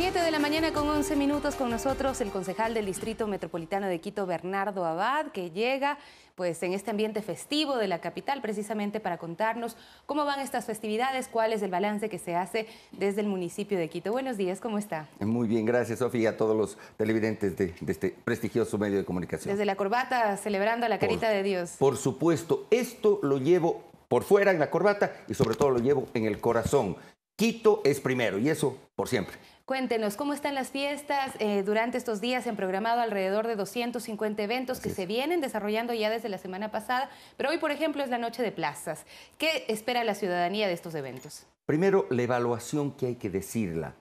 7 de la mañana con 11 minutos con nosotros el concejal del Distrito Metropolitano de Quito, Bernardo Abad, que llega pues en este ambiente festivo de la capital precisamente para contarnos cómo van estas festividades, cuál es el balance que se hace desde el municipio de Quito. Buenos días, ¿cómo está? Muy bien, gracias Sofía, a todos los televidentes de, este prestigioso medio de comunicación. Desde la corbata, celebrando la carita de Dios. Por supuesto, esto lo llevo por fuera en la corbata y sobre todo lo llevo en el corazón. Quito es primero y eso por siempre. Cuéntenos, ¿cómo están las fiestas? Eh, durante estos días se han programado alrededor de 250 eventos que se vienen desarrollando ya desde la semana pasada, pero hoy, por ejemplo, es la noche de plazas. ¿Qué espera la ciudadanía de estos eventos? Primero, la evaluación que hay que decirla.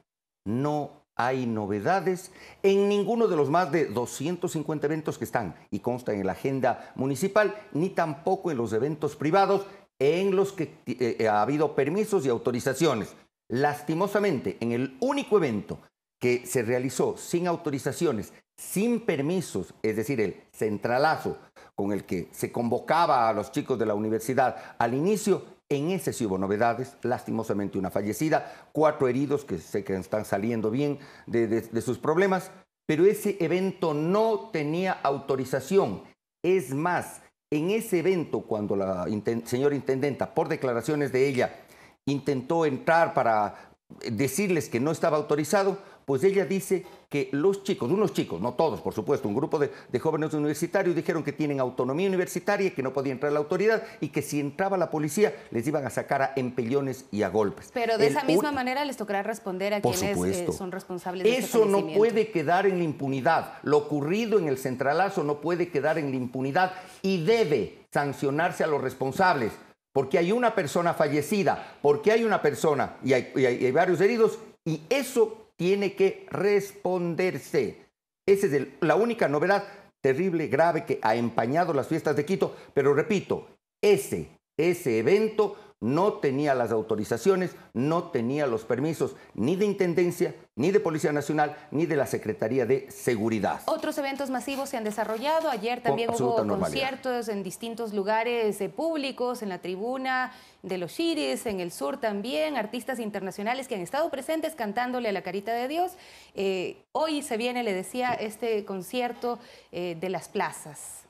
No hay novedades en ninguno de los más de 250 eventos que están y constan en la agenda municipal, ni tampoco en los eventos privados en los que eh, eh, ha habido permisos y autorizaciones. Lastimosamente, en el único evento que se realizó sin autorizaciones, sin permisos, es decir, el centralazo con el que se convocaba a los chicos de la universidad al inicio, en ese sí hubo novedades, lastimosamente una fallecida, cuatro heridos que sé que están saliendo bien de, sus problemas, pero ese evento no tenía autorización. Es más, en ese evento, cuando la señora intendenta, por declaraciones de ella, intentó entrar para decirles que no estaba autorizado, pues ella dice que los chicos, unos chicos, no todos, por supuesto, un grupo de, jóvenes universitarios dijeron que tienen autonomía universitaria, y que no podía entrar la autoridad y que si entraba la policía les iban a sacar a empellones y a golpes. Pero de esa misma manera les tocará responder a quienes eh, son responsables de este Eso no puede quedar en la impunidad. Lo ocurrido en el centralazo no puede quedar en la impunidad y debe sancionarse a los responsables porque hay una persona fallecida, porque hay una persona y hay, varios heridos, y eso tiene que responderse. Esa es la única novedad terrible, grave que ha empañado las fiestas de Quito, pero repito, ese ese evento no tenía las autorizaciones, no tenía los permisos ni de Intendencia, ni de Policía Nacional, ni de la Secretaría de Seguridad. Otros eventos masivos se han desarrollado. Ayer también hubo conciertos en distintos lugares eh, públicos, en la tribuna de los Chiris, en el sur también, artistas internacionales que han estado presentes cantándole a la carita de Dios. Eh, hoy se viene, le decía, este concierto eh, de las plazas.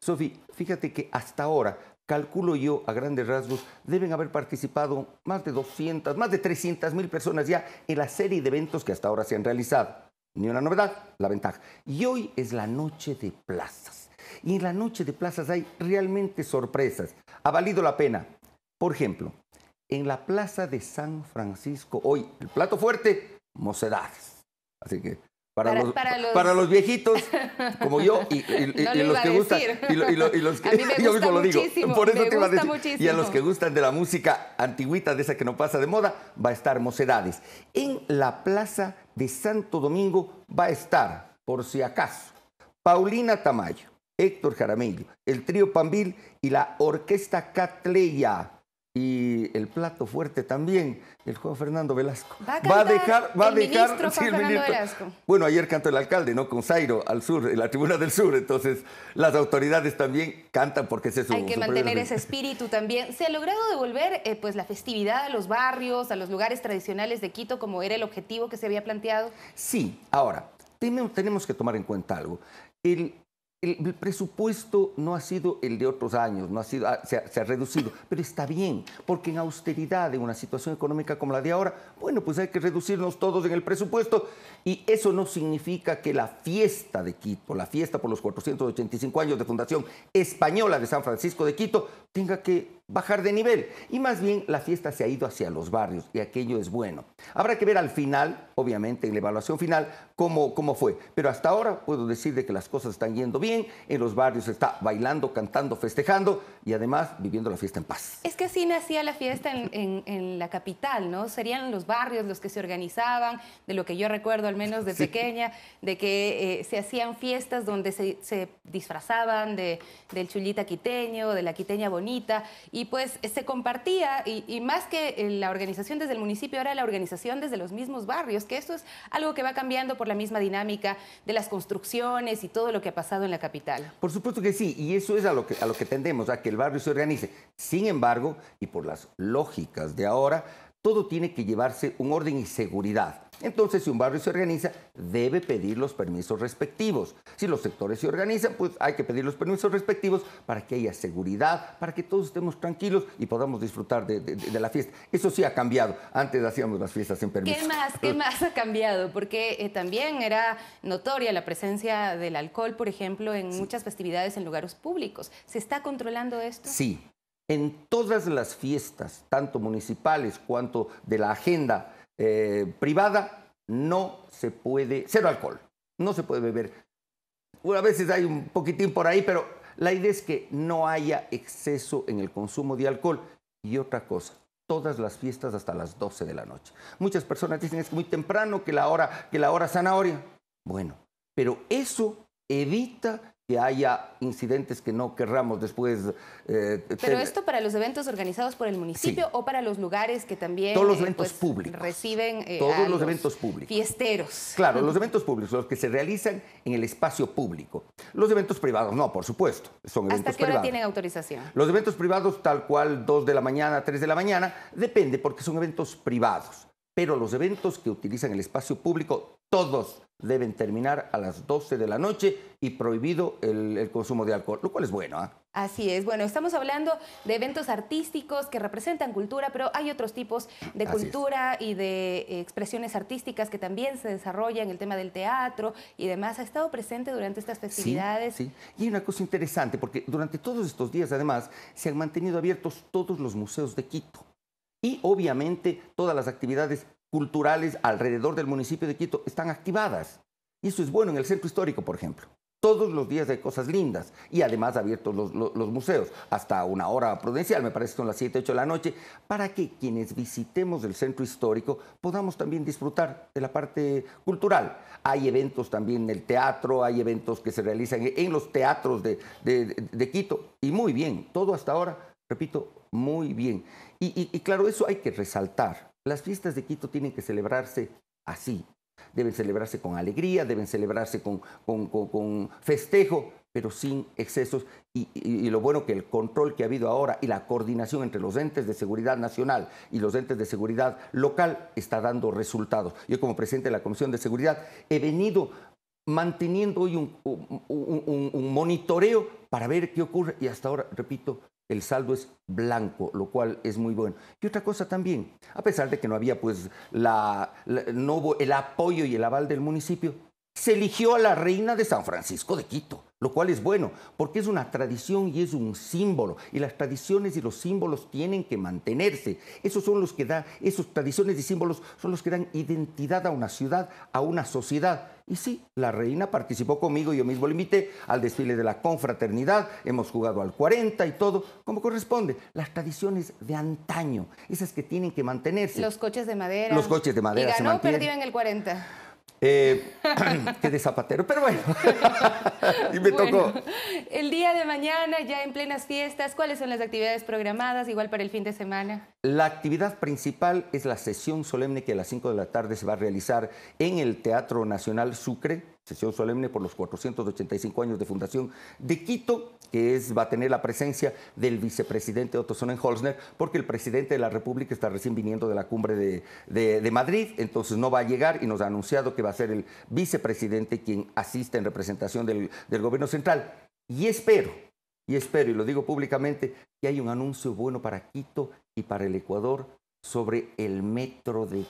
Sofi, fíjate que hasta ahora calculo yo a grandes rasgos, deben haber participado más de 200, más de 300 mil personas ya en la serie de eventos que hasta ahora se han realizado. Ni una novedad, la ventaja. Y hoy es la noche de plazas. Y en la noche de plazas hay realmente sorpresas. Ha valido la pena. Por ejemplo, en la plaza de San Francisco hoy, el plato fuerte, mocedades. Así que para, los, viejitos como yo y, y, los que gustan por eso decir. y a los que gustan de la música antiguita de esa que no pasa de moda va a estar mocedades en la plaza de Santo Domingo va a estar por si acaso Paulina Tamayo Héctor Jaramillo el trío Pambil y la orquesta Catleya y el plato fuerte también, el Juan Fernando Velasco. Va a, dejar, va a dejar, el Bueno, ayer cantó el alcalde, ¿no? Con Zairo al sur, en la tribuna del sur. Entonces, las autoridades también cantan porque es su, Hay que mantener ese espíritu también. Se ha logrado devolver eh, pues la festividad a los barrios, a los lugares tradicionales de Quito, como era el objetivo que se había planteado. Sí, ahora, tenemos que tomar en cuenta algo. El, el, presupuesto no ha sido el de otros años, no ha sido, ah, se, ha, reducido, pero está bien, porque en austeridad, en una situación económica como la de ahora, bueno, pues hay que reducirnos todos en el presupuesto y eso no significa que la fiesta de Quito, la fiesta por los 485 años de Fundación Española de San Francisco de Quito, tenga que bajar de nivel y más bien la fiesta se ha ido hacia los barrios y aquello es bueno. Habrá que ver al final, obviamente en la evaluación final, cómo, cómo fue, pero hasta ahora puedo decir de que las cosas están yendo bien, en los barrios se está bailando, cantando, festejando y además viviendo la fiesta en paz. Es que así nacía la fiesta en, la capital, ¿no? Serían los barrios los que se organizaban, de lo que yo recuerdo al menos de pequeña, de que eh, se hacían fiestas donde se, disfrazaban de, del chulita quiteño, de la quiteña bonita y pues se compartía y, más que eh, la organización desde el municipio, era la organización desde los mismos barrios, que esto es algo que va cambiando por la misma dinámica de las construcciones y todo lo que ha pasado en la capital. Por supuesto que sí, y eso es a lo que, a lo que tendemos, a que el barrio se organice. Sin embargo, y por las lógicas de ahora, todo tiene que llevarse un orden y seguridad. Entonces, si un barrio se organiza, debe pedir los permisos respectivos. Si los sectores se organizan, pues hay que pedir los permisos respectivos para que haya seguridad, para que todos estemos tranquilos y podamos disfrutar de, la fiesta. Eso sí ha cambiado. Antes hacíamos las fiestas sin permiso. ¿Qué más, qué más ha cambiado? Porque eh, también era notoria la presencia del alcohol, por ejemplo, en muchas festividades en lugares públicos. ¿Se está controlando esto? Sí, en todas las fiestas, tanto municipales cuanto de la agenda eh, privada, no se puede, cero alcohol, no se puede beber. a veces hay un poquitín por ahí, pero la idea es que no haya exceso en el consumo de alcohol. Y otra cosa, todas las fiestas hasta las 12 de la noche. Muchas personas dicen es muy temprano que la hora, que la hora zanahoria. Bueno, pero eso evita que haya incidentes que no querramos después. Eh, Pero esto para los eventos organizados por el municipio o para los lugares que también todos los eh, eventos pues, públicos reciben eh, todos los, eventos públicos fiesteros. Claro, los eventos públicos, los que se realizan en el espacio público. Los eventos privados, no, por supuesto, son eventos privados. ¿Hasta qué tienen autorización? Los eventos privados, tal cual, 2 de la mañana, 3 de la mañana, depende porque son eventos privados. Pero los eventos que utilizan el espacio público, todos deben terminar a las 12 de la noche y prohibido el, consumo de alcohol, lo cual es bueno. ¿ah? Así es. Bueno, estamos hablando de eventos artísticos que representan cultura, pero hay otros tipos de cultura y de expresiones artísticas que también se desarrollan, el tema del teatro y demás. Ha estado presente durante estas festividades. Sí, Y hay una cosa interesante, porque durante todos estos días, además, se han mantenido abiertos todos los museos de Quito. Y obviamente todas las actividades culturales alrededor del municipio de Quito están activadas. Y eso es bueno en el centro histórico, por ejemplo. Todos los días hay cosas lindas y además abiertos los, museos hasta una hora prudencial, me parece que son las 7, 8 de la noche, para que quienes visitemos el centro histórico podamos también disfrutar de la parte cultural. Hay eventos también en el teatro, hay eventos que se realizan en los teatros de, Quito y muy bien, todo hasta ahora, repito, muy bien. y claro, eso hay que resaltar, las fiestas de Quito tienen que celebrarse así. Deben celebrarse con alegría, deben celebrarse con, con, festejo, pero sin excesos. Y, lo bueno que el control que ha habido ahora y la coordinación entre los entes de seguridad nacional y los entes de seguridad local está dando resultados. Yo como presidente de la Comisión de Seguridad he venido manteniendo hoy un monitoreo para ver qué ocurre y hasta ahora, repito, el saldo es blanco, lo cual es muy bueno. Y otra cosa también, a pesar de que no había pues la, no hubo el apoyo y el aval del municipio, se eligió a la reina de San Francisco de Quito lo cual es bueno, porque es una tradición y es un símbolo, y las tradiciones y los símbolos tienen que mantenerse. Esos son los que dan, esas tradiciones y símbolos son los que dan identidad a una ciudad, a una sociedad. Y sí, la reina participó conmigo, yo mismo la invité al desfile de la confraternidad, hemos jugado al 40 y todo, como corresponde. Las tradiciones de antaño, esas que tienen que mantenerse. Los coches de madera. Los coches de madera. Y en el 40. Eh, que de zapatero, pero bueno. y me tocó. El día de mañana, ya en plenas fiestas, ¿cuáles son las actividades programadas, igual para el fin de semana? La actividad principal es la sesión solemne que a las 5 de la tarde se va a realizar en el Teatro Nacional Sucre, sesión solemne por los 485 años de fundación de Quito, que es, va a tener la presencia del vicepresidente Otto Sonnenholzner, porque el presidente de la República está recién viniendo de la cumbre de, Madrid, entonces no va a llegar y nos ha anunciado que va a ser el vicepresidente quien asiste en representación del, del gobierno central. Y espero, y espero, y lo digo públicamente, que hay un anuncio bueno para Quito y para el Ecuador sobre el metro de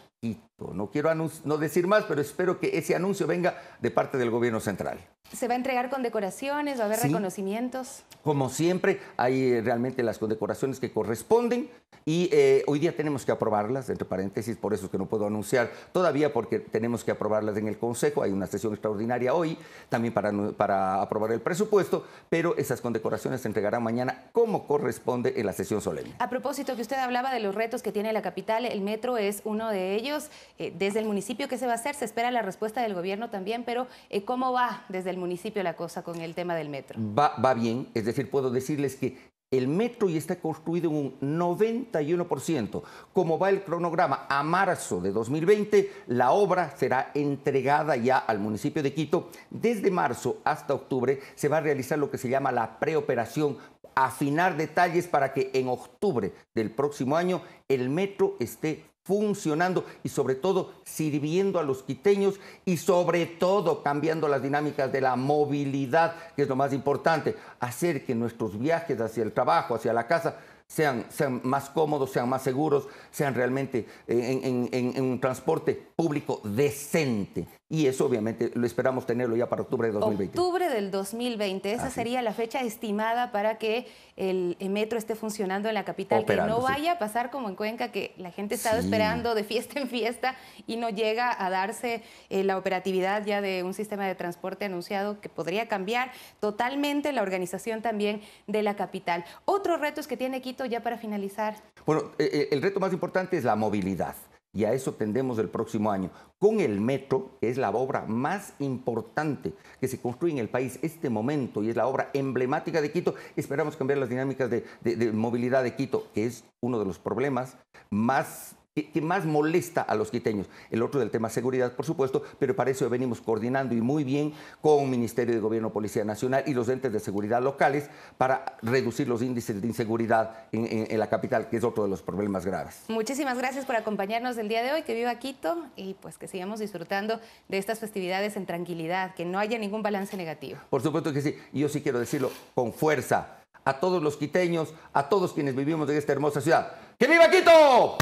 no quiero no decir más, pero espero que ese anuncio venga de parte del gobierno central. ¿Se va a entregar condecoraciones? ¿Va a haber reconocimientos? Como siempre, hay eh, realmente las condecoraciones que corresponden y eh, hoy día tenemos que aprobarlas, entre paréntesis, por eso es que no puedo anunciar todavía porque tenemos que aprobarlas en el Consejo, hay una sesión extraordinaria hoy también para, para aprobar el presupuesto, pero esas condecoraciones se entregarán mañana como corresponde en la sesión solemne. A propósito que usted hablaba de los retos que tiene la capital, el metro es uno de ellos. Eh, desde el municipio, ¿qué se va a hacer? Se espera la respuesta del gobierno también, pero eh, ¿cómo va desde el municipio la cosa con el tema del metro? Va, bien, es decir, puedo decirles que el metro ya está construido en un 91%. Como va el cronograma, a marzo de 2020 la obra será entregada ya al municipio de Quito. Desde marzo hasta octubre se va a realizar lo que se llama la preoperación, afinar detalles para que en octubre del próximo año el metro esté funcionando y sobre todo sirviendo a los quiteños y sobre todo cambiando las dinámicas de la movilidad, que es lo más importante, hacer que nuestros viajes hacia el trabajo, hacia la casa, sean, sean más cómodos, sean más seguros, sean realmente eh, en, en un transporte público decente y eso obviamente lo esperamos tenerlo ya para octubre de 2020. Octubre del 2020, esa sería la fecha estimada para que el metro esté funcionando en la capital, que no vaya a pasar como en Cuenca, que la gente estaba esperando de fiesta en fiesta y no llega a darse eh, la operatividad ya de un sistema de transporte anunciado que podría cambiar totalmente la organización también de la capital. Otros retos que tiene Quito ya para finalizar. Bueno, eh, eh, el reto más importante es la movilidad y a eso tendemos el próximo año, con el metro, que es la obra más importante que se construye en el país este momento y es la obra emblemática de Quito. Esperamos cambiar las dinámicas de, de, de movilidad de Quito, que es uno de los problemas más que, más molesta a los quiteños. El otro del tema seguridad, por supuesto, pero para eso venimos coordinando y muy bien con el Ministerio de Gobierno, Policía Nacional y los entes de seguridad locales para reducir los índices de inseguridad en, la capital, que es otro de los problemas graves. Muchísimas gracias por acompañarnos el día de hoy, que viva Quito y pues que sigamos disfrutando de estas festividades en tranquilidad, que no haya ningún balance negativo. Por supuesto que sí, Y yo sí quiero decirlo con fuerza a todos los quiteños, a todos quienes vivimos en esta hermosa ciudad. ¡Que viva Quito!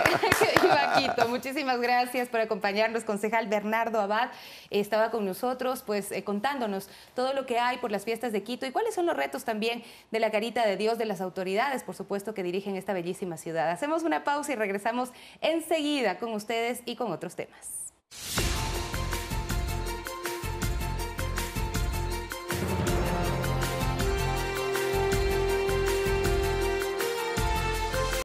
Quito. Muchísimas gracias por acompañarnos, concejal Bernardo Abad. Estaba con nosotros, pues, eh, contándonos todo lo que hay por las fiestas de Quito y cuáles son los retos también de la carita de Dios, de las autoridades, por supuesto, que dirigen esta bellísima ciudad. Hacemos una pausa y regresamos enseguida con ustedes y con otros temas.